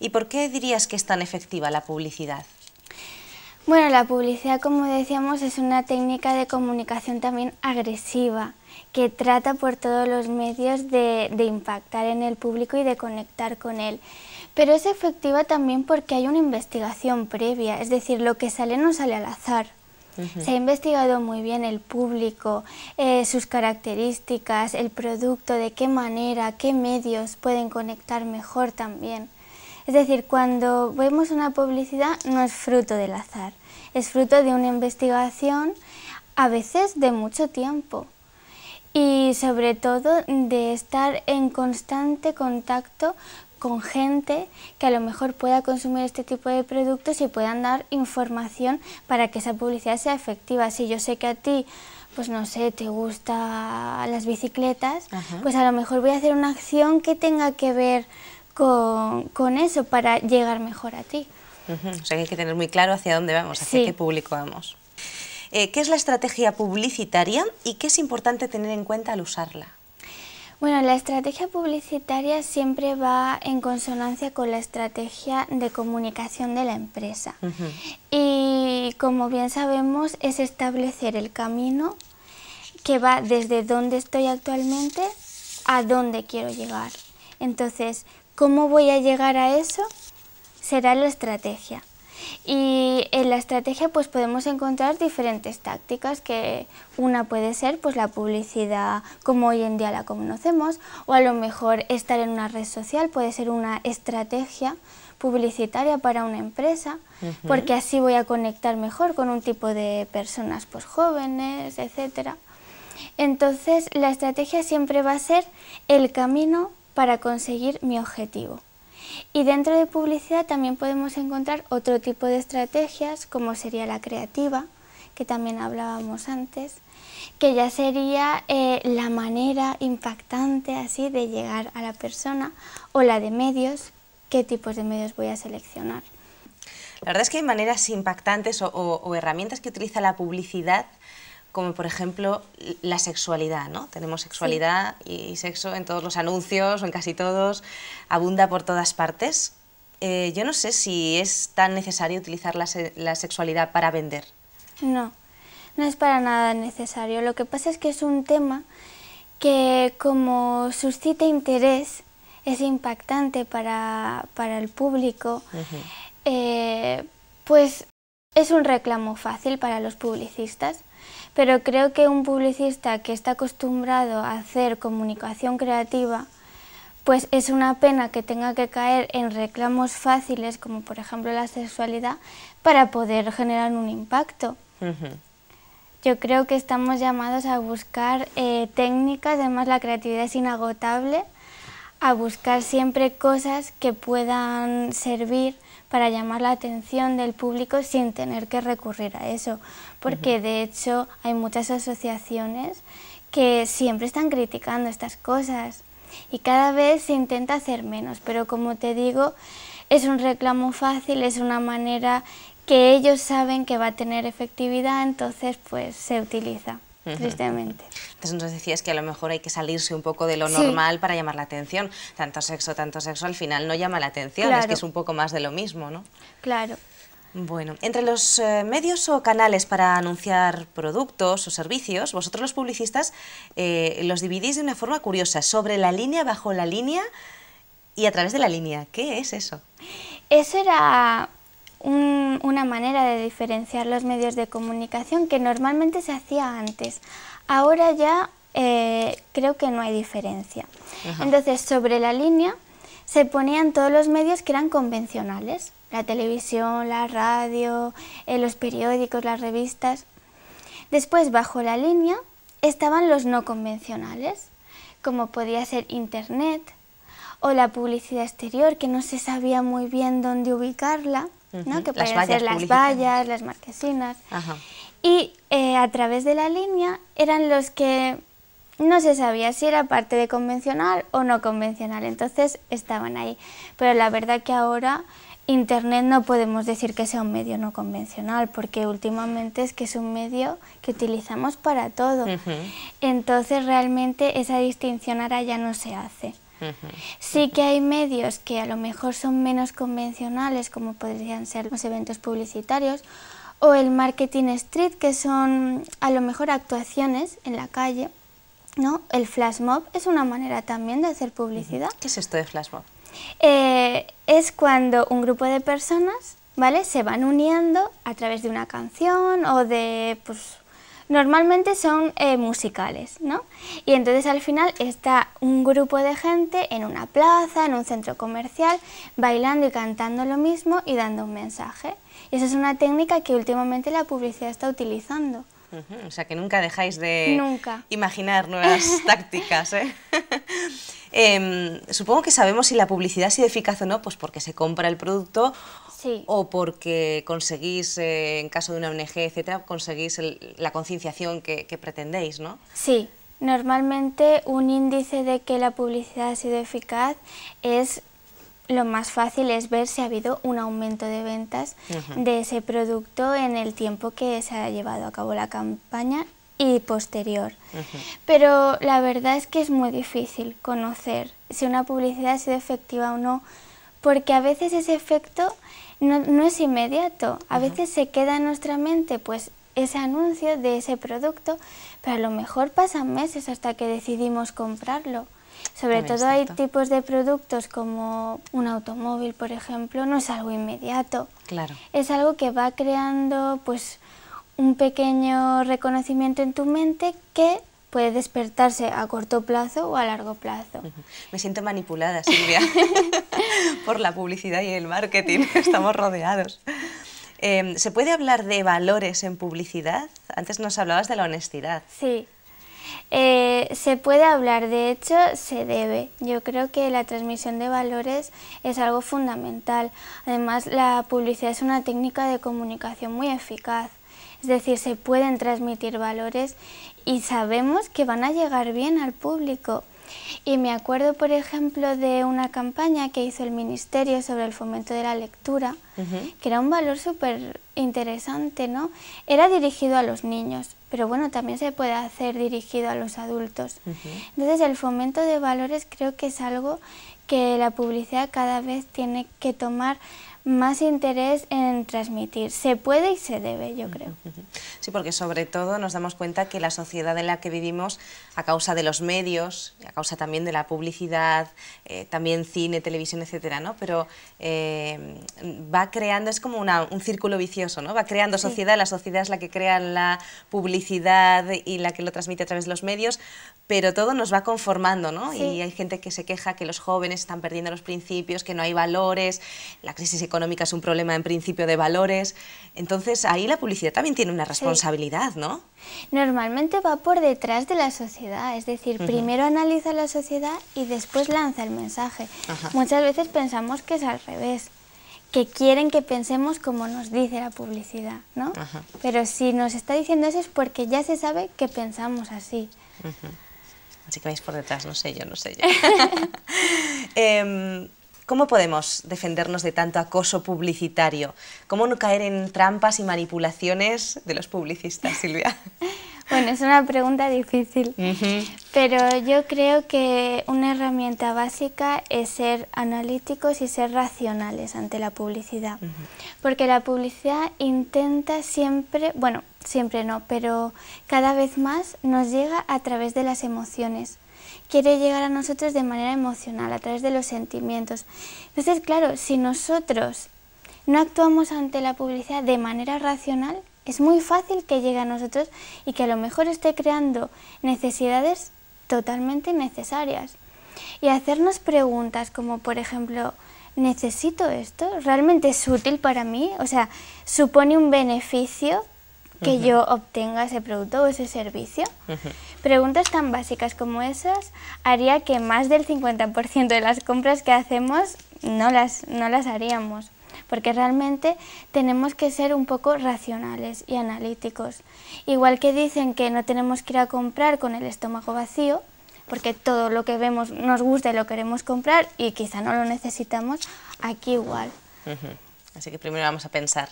¿Y por qué dirías que es tan efectiva la publicidad? Bueno, la publicidad, como decíamos, es una técnica de comunicación también agresiva, que trata por todos los medios de impactar en el público y de conectar con él. Pero es efectiva también porque hay una investigación previa, es decir, lo que sale no sale al azar. Se ha investigado muy bien el público, eh, sus características, el producto, de qué manera, qué medios pueden conectar mejor también. Es decir, cuando vemos una publicidad no es fruto del azar, es fruto de una investigación a veces de mucho tiempo y sobre todo de estar en constante contacto con gente que a lo mejor pueda consumir este tipo de productos y puedan dar información para que esa publicidad sea efectiva. Si yo sé que a ti, pues no sé, te gustan las bicicletas, pues a lo mejor voy a hacer una acción que tenga que ver con, eso para llegar mejor a ti. O sea hay que tener muy claro hacia dónde vamos, hacia qué público vamos. Eh, ¿Qué es la estrategia publicitaria y qué es importante tener en cuenta al usarla? Bueno, la estrategia publicitaria siempre va en consonancia con la estrategia de comunicación de la empresa. Y como bien sabemos, es establecer el camino que va desde donde estoy actualmente a dónde quiero llegar. Entonces, ¿cómo voy a llegar a eso? Será la estrategia. Y en la estrategia pues podemos encontrar diferentes tácticas que una puede ser pues la publicidad como hoy en día la conocemos o a lo mejor estar en una red social puede ser una estrategia publicitaria para una empresa porque así voy a conectar mejor con un tipo de personas pues, jóvenes, etcétera. Entonces la estrategia siempre va a ser el camino para conseguir mi objetivo. Y dentro de publicidad también podemos encontrar otro tipo de estrategias, como sería la creativa, que también hablábamos antes, que ya sería eh, la manera impactante así de llegar a la persona, o la de medios, qué tipos de medios voy a seleccionar. La verdad es que hay maneras impactantes o herramientas que utiliza la publicidad como por ejemplo la sexualidad, ¿no? Tenemos sexualidad y sexo en todos los anuncios o en casi todos, abunda por todas partes. Eh, yo no sé si es tan necesario utilizar la, sexualidad para vender. No, no es para nada necesario. Lo que pasa es que es un tema que como suscita interés, es impactante para, para el público, eh, pues es un reclamo fácil para los publicistas pero creo que un publicista que está acostumbrado a hacer comunicación creativa, pues es una pena que tenga que caer en reclamos fáciles, como por ejemplo la sexualidad, para poder generar un impacto. Yo creo que estamos llamados a buscar eh, técnicas, además la creatividad es inagotable, a buscar siempre cosas que puedan servir para llamar la atención del público sin tener que recurrir a eso porque de hecho hay muchas asociaciones que siempre están criticando estas cosas y cada vez se intenta hacer menos, pero como te digo, es un reclamo fácil, es una manera que ellos saben que va a tener efectividad, entonces pues se utiliza. tristemente. Entonces nos decías que a lo mejor hay que salirse un poco de lo normal para llamar la atención. Tanto sexo, tanto sexo, al final no llama la atención, es que es un poco más de lo mismo, ¿no? Claro. Bueno, entre los eh, medios o canales para anunciar productos o servicios, vosotros los publicistas eh, los dividís de una forma curiosa, sobre la línea, bajo la línea y a través de la línea. ¿Qué es eso? Eso era una manera de diferenciar los medios de comunicación que normalmente se hacía antes. Ahora ya eh, creo que no hay diferencia. Entonces, sobre la línea se ponían todos los medios que eran convencionales la televisión, la radio, eh, los periódicos, las revistas. Después, bajo la línea, estaban los no convencionales, como podía ser Internet o la publicidad exterior, que no se sabía muy bien dónde ubicarla, ¿no? que podían ser las vallas, las marquesinas. Y eh, a través de la línea eran los que no se sabía si era parte de convencional o no convencional, entonces estaban ahí. Pero la verdad que ahora Internet no podemos decir que sea un medio no convencional, porque últimamente es que es un medio que utilizamos para todo. Entonces realmente esa distinción ahora ya no se hace. Sí que hay medios que a lo mejor son menos convencionales, como podrían ser los eventos publicitarios, o el marketing street, que son a lo mejor actuaciones en la calle. ¿no? El flash mob es una manera también de hacer publicidad. ¿Qué es esto de flash mob? Eh, es cuando un grupo de personas ¿vale? se van uniendo a través de una canción o de... Pues, normalmente son eh, musicales, ¿no? Y entonces al final está un grupo de gente en una plaza, en un centro comercial, bailando y cantando lo mismo y dando un mensaje. Y esa es una técnica que últimamente la publicidad está utilizando. O sea que nunca dejáis de imaginar nuevas tácticas. ¿eh? Em, supongo que sabemos si la publicidad ha sido eficaz o no, pues porque se compra el producto o porque conseguís, eh, en caso de una ONG, etcétera, conseguís la concienciación que pretendéis, ¿no? Sí, Normalmente un índice de que la publicidad ha sido eficaz es lo más fácil es ver si ha habido un aumento de ventas de ese producto en el tiempo que se ha llevado a cabo la campaña y posterior. Pero la verdad es que es muy difícil conocer si una publicidad ha sido efectiva o no, porque a veces ese efecto no, es inmediato, a veces se queda en nuestra mente pues ese anuncio de ese producto, pero a lo mejor pasan meses hasta que decidimos comprarlo. Sobre todo hay tipos de productos como un automóvil, por ejemplo, no es algo inmediato. Claro. Es algo que va creando pues un pequeño reconocimiento en tu mente que puede despertarse a corto plazo o a largo plazo. Me siento manipulada, Silvia, por la publicidad y el marketing, estamos rodeados. Em, ¿Se puede hablar de valores en publicidad? Antes nos hablabas de la honestidad. Sí, eh, se puede hablar, de hecho se debe. Yo creo que la transmisión de valores es algo fundamental. Además, la publicidad es una técnica de comunicación muy eficaz. Es decir, se pueden transmitir valores y sabemos que van a llegar bien al público. Y me acuerdo, por ejemplo, de una campaña que hizo el Ministerio sobre el fomento de la lectura, que era un valor súper interesante, ¿no? Era dirigido a los niños, pero bueno, también se puede hacer dirigido a los adultos. Entonces, el fomento de valores creo que es algo que la publicidad cada vez tiene que tomar más interés en transmitir. Se puede y se debe, yo creo. Sí, porque sobre todo nos damos cuenta que la sociedad en la que vivimos, a causa de los medios, a causa también de la publicidad, eh, también cine, televisión, etcétera, ¿no? Pero eh, va creando, es como un círculo vicioso, ¿no? Va creando sociedad, la sociedad es la que crea la publicidad y la que lo transmite a través de los medios, pero todo nos va conformando, ¿no? Y hay gente que se queja que los jóvenes están perdiendo los principios, que no hay valores, la crisis económica es un problema en principio de valores. Entonces ahí la publicidad también tiene una responsabilidad, ¿no? Normalmente va por detrás de la sociedad, es decir, primero analiza la sociedad y después lanza el mensaje. Muchas veces pensamos que es al revés que quieren que pensemos como nos dice la publicidad, ¿no? Pero si nos está diciendo eso es porque ya se sabe que pensamos así. Así que vais por detrás, no sé yo, no sé yo. Em, ¿Cómo podemos defendernos de tanto acoso publicitario? ¿Cómo no caer en trampas y manipulaciones de los publicistas, Silvia? Bueno, es una pregunta difícil, pero yo creo que una herramienta básica es ser analíticos y ser racionales ante la publicidad, porque la publicidad intenta siempre, bueno, siempre no, pero cada vez más nos llega a través de las emociones quiere llegar a nosotros de manera emocional, a través de los sentimientos. Entonces, claro, si nosotros no actuamos ante la publicidad de manera racional, es muy fácil que llegue a nosotros y que a lo mejor esté creando necesidades totalmente innecesarias. Y hacernos preguntas como, por ejemplo, ¿necesito esto? ¿Realmente es útil para mí? O sea, ¿supone un beneficio que yo obtenga ese producto o ese servicio. Preguntas tan básicas como esas haría que más del 50% de las compras que hacemos no las, no las haríamos, porque realmente tenemos que ser un poco racionales y analíticos. Igual que dicen que no tenemos que ir a comprar con el estómago vacío, porque todo lo que vemos nos gusta y lo queremos comprar y quizá no lo necesitamos, aquí igual. Así que primero vamos a pensar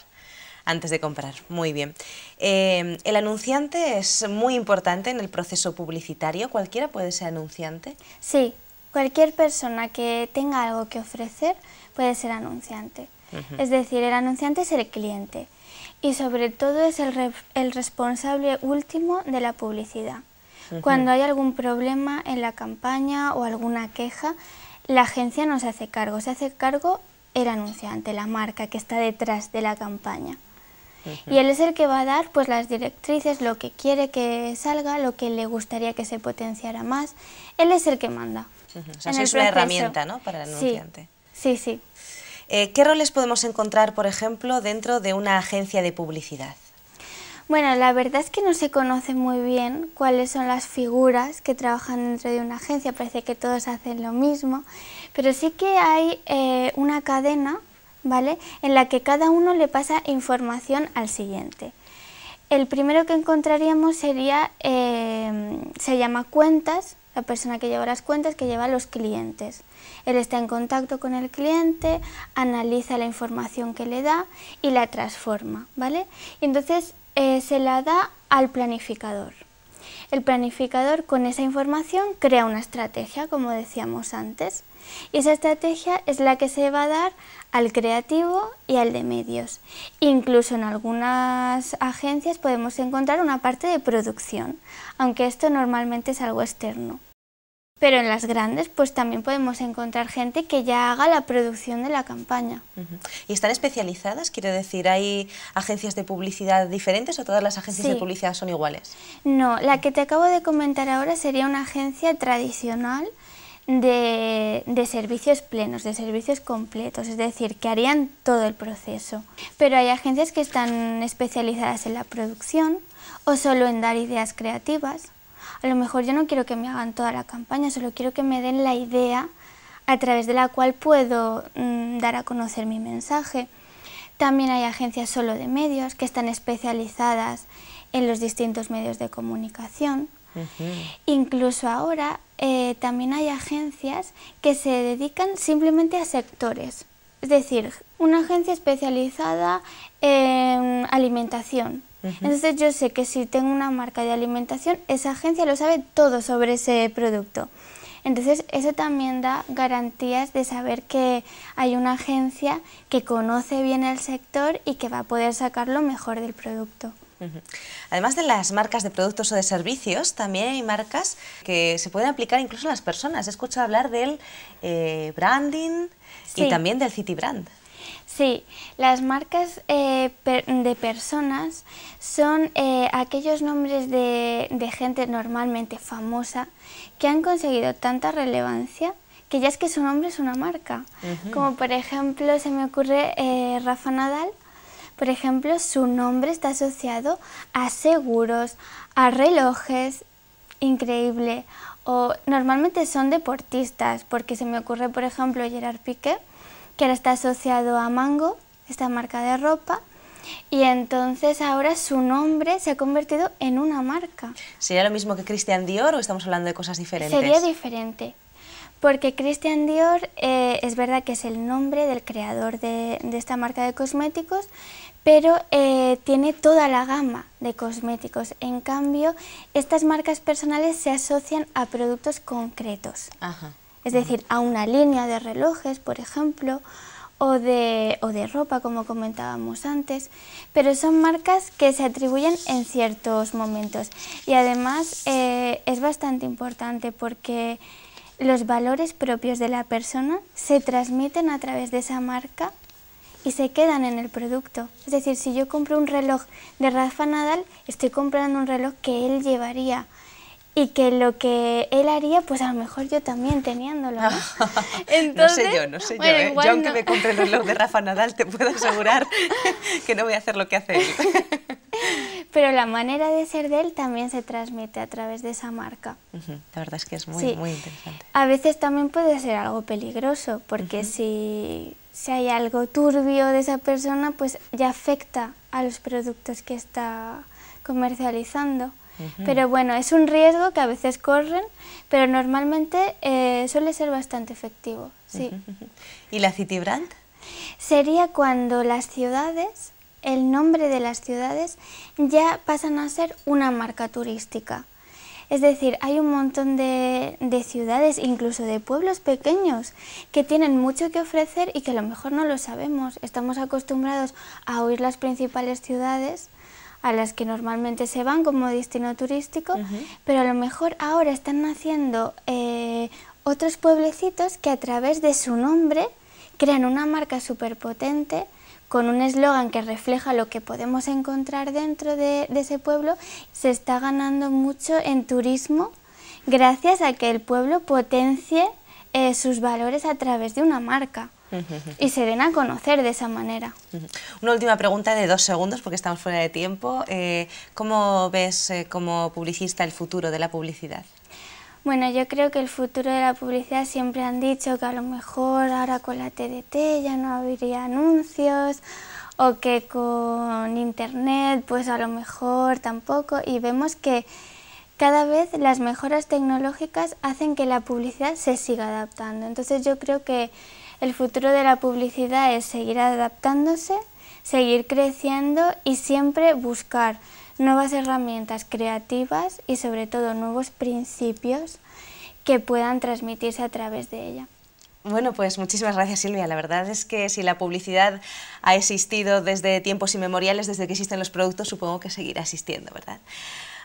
antes de comprar. Muy bien. Eh, el anunciante es muy importante en el proceso publicitario. ¿Cualquiera puede ser anunciante? Sí, cualquier persona que tenga algo que ofrecer puede ser anunciante. Es decir, el anunciante es el cliente y sobre todo es el, responsable último de la publicidad. Cuando hay algún problema en la campaña o alguna queja, la agencia no se hace cargo, se hace cargo el anunciante, la marca que está detrás de la campaña. Y él es el que va a dar pues las directrices, lo que quiere que salga, lo que le gustaría que se potenciara más. Él es el que manda. O sea, es una herramienta, ¿no? Para el anunciante. Sí, sí. Eh, ¿Qué roles podemos encontrar, por ejemplo, dentro de una agencia de publicidad? Bueno, la verdad es que no se conoce muy bien cuáles son las figuras que trabajan dentro de una agencia, parece que todos hacen lo mismo, pero sí que hay eh, una cadena ¿vale? En la que cada uno le pasa información al siguiente. El primero que encontraríamos sería, eh, se llama cuentas, la persona que lleva las cuentas, que lleva los clientes. Él está en contacto con el cliente, analiza la información que le da y la transforma, ¿vale? Y entonces eh, se la da al planificador. El planificador con esa información crea una estrategia, como decíamos antes. Y esa estrategia es la que se va a dar al creativo y al de medios. Incluso en algunas agencias podemos encontrar una parte de producción, aunque esto normalmente es algo externo. Pero en las grandes pues también podemos encontrar gente que ya haga la producción de la campaña. ¿Y están especializadas? Quiero decir, ¿hay agencias de publicidad diferentes o todas las agencias de publicidad son iguales? No, la que te acabo de comentar ahora sería una agencia tradicional de, servicios plenos, de servicios completos, es decir, que harían todo el proceso. Pero hay agencias que están especializadas en la producción o solo en dar ideas creativas. A lo mejor yo no quiero que me hagan toda la campaña, solo quiero que me den la idea a través de la cual puedo mm, dar a conocer mi mensaje. También hay agencias solo de medios que están especializadas en los distintos medios de comunicación. Incluso ahora eh, también hay agencias que se dedican simplemente a sectores. Es decir, una agencia especializada en alimentación. Entonces yo sé que si tengo una marca de alimentación, esa agencia lo sabe todo sobre ese producto. Entonces eso también da garantías de saber que hay una agencia que conoce bien el sector y que va a poder sacar lo mejor del producto. Además de las marcas de productos o de servicios, también hay marcas que se pueden aplicar incluso a las personas. He escuchado hablar del eh, branding y también del city brand. Sí, las marcas eh, de personas son eh, aquellos nombres de, gente normalmente famosa que han conseguido tanta relevancia que ya es que su nombre es una marca. Como por ejemplo se me ocurre Rafa Nadal, por ejemplo, su nombre está asociado a seguros, a relojes, increíble. O normalmente son deportistas, porque se me ocurre, por ejemplo, Gerard Piqué, que ahora está asociado a Mango, esta marca de ropa, y entonces ahora su nombre se ha convertido en una marca. ¿Sería lo mismo que Christian Dior o estamos hablando de cosas diferentes? Sería diferente, porque Christian Dior eh, es verdad que es el nombre del creador de, de esta marca de cosméticos, pero eh, tiene toda la gama de cosméticos. En cambio, estas marcas personales se asocian a productos concretos. Es decir, a una línea de relojes, por ejemplo, o de, o de ropa, como comentábamos antes, pero son marcas que se atribuyen en ciertos momentos. Y además eh, es bastante importante porque los valores propios de la persona se transmiten a través de esa marca y se quedan en el producto. Es decir, si yo compro un reloj de Rafa Nadal, estoy comprando un reloj que él llevaría y que lo que él haría, pues a lo mejor yo también teniéndolo. ¿no? Entonces, sé yo, no sé yo. ¿eh? Yo aunque me compre el reloj de Rafa Nadal, te puedo asegurar que no voy a hacer lo que hace él. Pero la manera de ser de él también se transmite a través de esa marca. La verdad es que es muy, muy interesante. A veces también puede ser algo peligroso, porque si si hay algo turbio de esa persona, pues ya afecta a los productos que está comercializando. Pero bueno, es un riesgo que a veces corren, pero normalmente eh, suele ser bastante efectivo. Sí. ¿Y la City Brand? Sería cuando las ciudades, el nombre de las ciudades, ya pasan a ser una marca turística. Es decir, hay un montón de, ciudades, incluso de pueblos pequeños, que tienen mucho que ofrecer y que a lo mejor no lo sabemos. Estamos acostumbrados a oír las principales ciudades a las que normalmente se van como destino turístico, pero a lo mejor ahora están naciendo eh, otros pueblecitos que a través de su nombre crean una marca superpotente potente con un eslogan que refleja lo que podemos encontrar dentro de, ese pueblo, se está ganando mucho en turismo gracias a que el pueblo potencie eh, sus valores a través de una marca y se den a conocer de esa manera. Una última pregunta de dos segundos porque estamos fuera de tiempo. Eh, ¿Cómo ves eh, como publicista el futuro de la publicidad? Bueno, yo creo que el futuro de la publicidad siempre han dicho que a lo mejor ahora con la TDT ya no habría anuncios o que con internet pues a lo mejor tampoco y vemos que cada vez las mejoras tecnológicas hacen que la publicidad se siga adaptando. Entonces yo creo que el futuro de la publicidad es seguir adaptándose, seguir creciendo y siempre buscar nuevas herramientas creativas y sobre todo nuevos principios que puedan transmitirse a través de ella. Bueno, pues muchísimas gracias Silvia. La verdad es que si la publicidad ha existido desde tiempos inmemoriales, desde que existen los productos, supongo que seguirá existiendo, ¿verdad?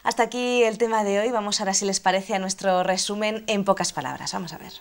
Hasta aquí el tema de hoy. Vamos ahora, si les parece, a nuestro resumen en pocas palabras. Vamos a ver.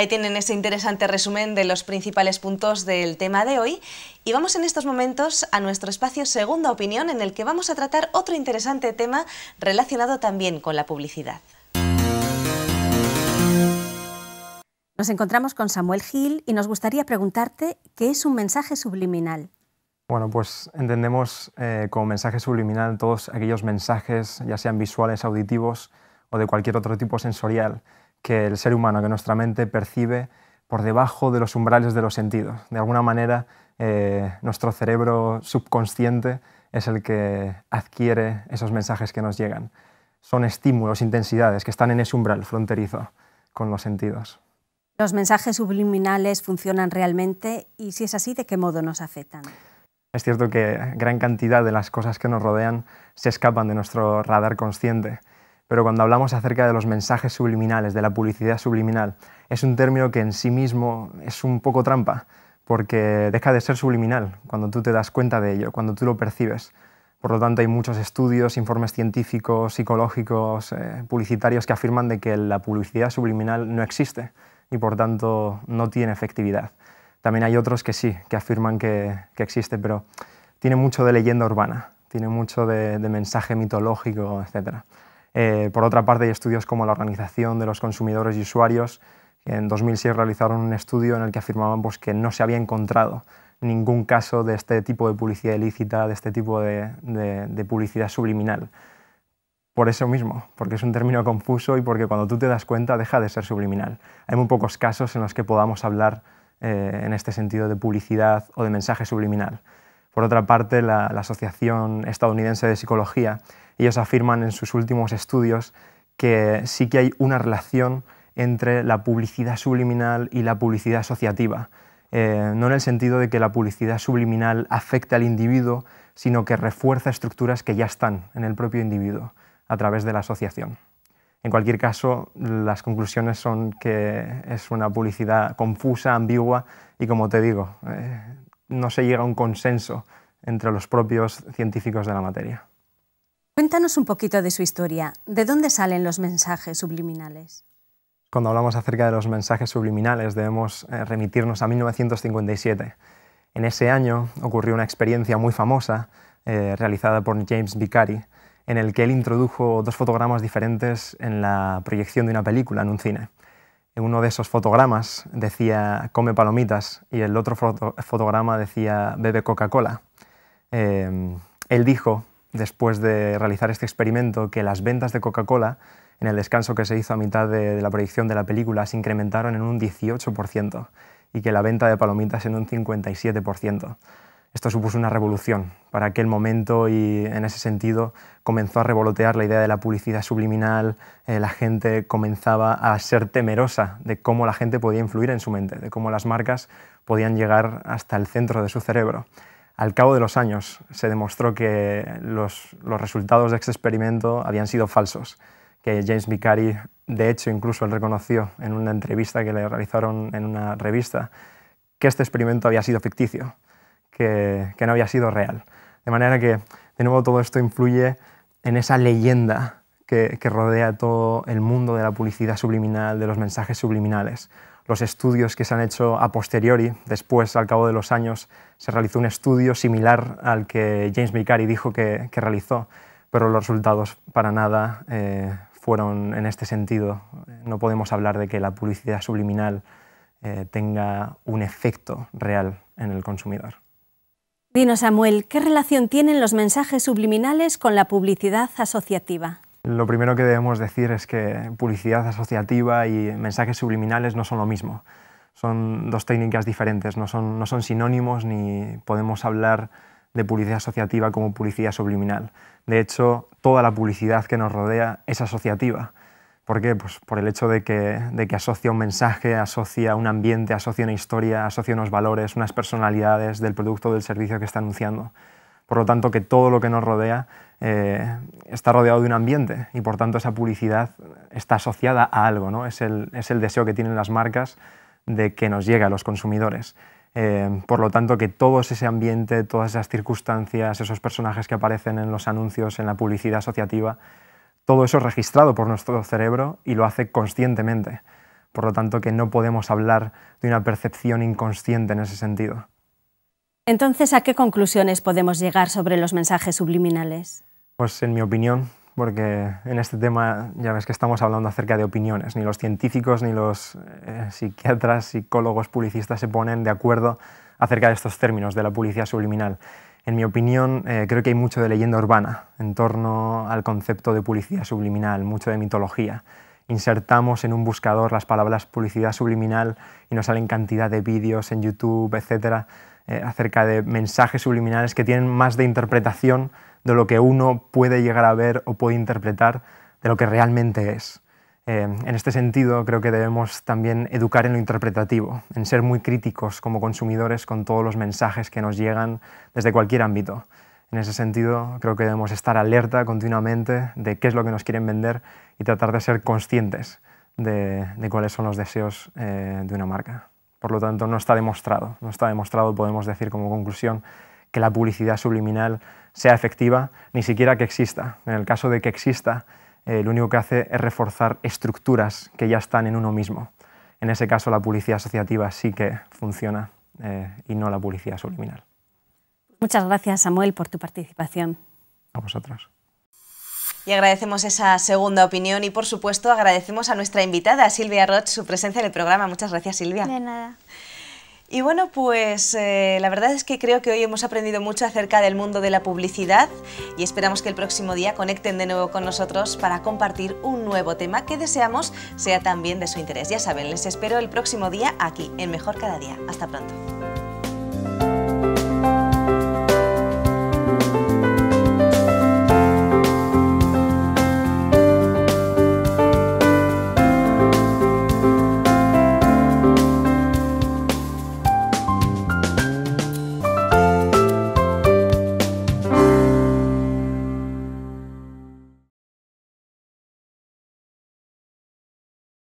Ahí tienen ese interesante resumen de los principales puntos del tema de hoy. Y vamos en estos momentos a nuestro espacio Segunda Opinión, en el que vamos a tratar otro interesante tema relacionado también con la publicidad. Nos encontramos con Samuel Gil y nos gustaría preguntarte qué es un mensaje subliminal. Bueno, pues entendemos eh, como mensaje subliminal todos aquellos mensajes, ya sean visuales, auditivos o de cualquier otro tipo sensorial, que el ser humano, que nuestra mente percibe por debajo de los umbrales de los sentidos. De alguna manera, eh, nuestro cerebro subconsciente es el que adquiere esos mensajes que nos llegan. Son estímulos, intensidades que están en ese umbral fronterizo con los sentidos. ¿Los mensajes subliminales funcionan realmente? Y si es así, ¿de qué modo nos afectan? Es cierto que gran cantidad de las cosas que nos rodean se escapan de nuestro radar consciente pero cuando hablamos acerca de los mensajes subliminales, de la publicidad subliminal, es un término que en sí mismo es un poco trampa, porque deja de ser subliminal cuando tú te das cuenta de ello, cuando tú lo percibes. Por lo tanto, hay muchos estudios, informes científicos, psicológicos, eh, publicitarios que afirman de que la publicidad subliminal no existe y por tanto no tiene efectividad. También hay otros que sí, que afirman que, existe, pero tiene mucho de leyenda urbana, tiene mucho de, de mensaje mitológico, etcétera. Eh, por otra parte, hay estudios como la Organización de los Consumidores y Usuarios, que en 2006 realizaron un estudio en el que afirmaban pues, que no se había encontrado ningún caso de este tipo de publicidad ilícita, de este tipo de, publicidad subliminal. Por eso mismo, porque es un término confuso y porque cuando tú te das cuenta deja de ser subliminal. Hay muy pocos casos en los que podamos hablar eh, en este sentido de publicidad o de mensaje subliminal. Por otra parte, la Asociación Estadounidense de Psicología ellos afirman en sus últimos estudios que sí que hay una relación entre la publicidad subliminal y la publicidad asociativa. Eh, no en el sentido de que la publicidad subliminal afecte al individuo, sino que refuerza estructuras que ya están en el propio individuo a través de la asociación. En cualquier caso, las conclusiones son que es una publicidad confusa, ambigua y, como te digo, eh, no se llega a un consenso entre los propios científicos de la materia. Cuéntanos un poquito de su historia. ¿De dónde salen los mensajes subliminales? Cuando hablamos acerca de los mensajes subliminales debemos eh, remitirnos a 1957. En ese año ocurrió una experiencia muy famosa eh, realizada por James Vicari, en el que él introdujo dos fotogramas diferentes en la proyección de una película en un cine. En uno de esos fotogramas decía come palomitas y el otro fotograma decía bebe Coca-Cola. Em, él dijo después de realizar este experimento que las ventas de Coca-Cola en el descanso que se hizo a mitad de, la proyección de la película se incrementaron en un 18% y que la venta de palomitas en un 57%. Esto supuso una revolución para aquel momento y en ese sentido comenzó a revolotear la idea de la publicidad subliminal, eh, la gente comenzaba a ser temerosa de cómo la gente podía influir en su mente, de cómo las marcas podían llegar hasta el centro de su cerebro. Al cabo de los años se demostró que los, resultados de este experimento habían sido falsos, que James Vicari, de hecho, incluso él reconoció en una entrevista que le realizaron en una revista, que este experimento había sido ficticio, que, no había sido real. De manera que, de nuevo, todo esto influye en esa leyenda que, que rodea todo el mundo de la publicidad subliminal, de los mensajes subliminales los estudios que se han hecho a posteriori, después, al cabo de los años, se realizó un estudio similar al que James Mikari dijo que, realizó, pero los resultados para nada eh, fueron en este sentido. No podemos hablar de que la publicidad subliminal eh, tenga un efecto real en el consumidor. Dino Samuel, ¿qué relación tienen los mensajes subliminales con la publicidad asociativa? Lo primero que debemos decir es que publicidad asociativa y mensajes subliminales no son lo mismo. Son dos técnicas diferentes, no son, no son sinónimos ni podemos hablar de publicidad asociativa como publicidad subliminal. De hecho, toda la publicidad que nos rodea es asociativa. ¿Por qué? Pues por el hecho de que, de que asocia un mensaje, asocia un ambiente, asocia una historia, asocia unos valores, unas personalidades del producto o del servicio que está anunciando. Por lo tanto, que todo lo que nos rodea eh, está rodeado de un ambiente y por tanto esa publicidad está asociada a algo, ¿no? es, el, es el deseo que tienen las marcas de que nos llegue a los consumidores. Eh, por lo tanto, que todo ese ambiente, todas esas circunstancias, esos personajes que aparecen en los anuncios, en la publicidad asociativa, todo eso es registrado por nuestro cerebro y lo hace conscientemente. Por lo tanto, que no podemos hablar de una percepción inconsciente en ese sentido. Entonces, ¿a qué conclusiones podemos llegar sobre los mensajes subliminales? Pues en mi opinión, porque en este tema ya ves que estamos hablando acerca de opiniones. Ni los científicos, ni los eh, psiquiatras, psicólogos, publicistas se ponen de acuerdo acerca de estos términos de la publicidad subliminal. En mi opinión, eh, creo que hay mucho de leyenda urbana en torno al concepto de publicidad subliminal, mucho de mitología insertamos en un buscador las palabras publicidad subliminal y nos salen cantidad de vídeos en YouTube, etcétera, eh, acerca de mensajes subliminales que tienen más de interpretación de lo que uno puede llegar a ver o puede interpretar de lo que realmente es. Eh, en este sentido, creo que debemos también educar en lo interpretativo, en ser muy críticos como consumidores con todos los mensajes que nos llegan desde cualquier ámbito. En ese sentido, creo que debemos estar alerta continuamente de qué es lo que nos quieren vender y tratar de ser conscientes de, cuáles son los deseos eh, de una marca. Por lo tanto, no está demostrado. No está demostrado, podemos decir como conclusión, que la publicidad subliminal sea efectiva, ni siquiera que exista. En el caso de que exista, eh, lo único que hace es reforzar estructuras que ya están en uno mismo. En ese caso, la publicidad asociativa sí que funciona eh, y no la publicidad subliminal. Muchas gracias, Samuel, por tu participación. A vosotros. Y agradecemos esa segunda opinión y, por supuesto, agradecemos a nuestra invitada, Silvia Roth, su presencia en el programa. Muchas gracias, Silvia. De nada. Y bueno, pues eh, la verdad es que creo que hoy hemos aprendido mucho acerca del mundo de la publicidad y esperamos que el próximo día conecten de nuevo con nosotros para compartir un nuevo tema que deseamos sea también de su interés. Ya saben, les espero el próximo día aquí, en Mejor Cada Día. Hasta pronto.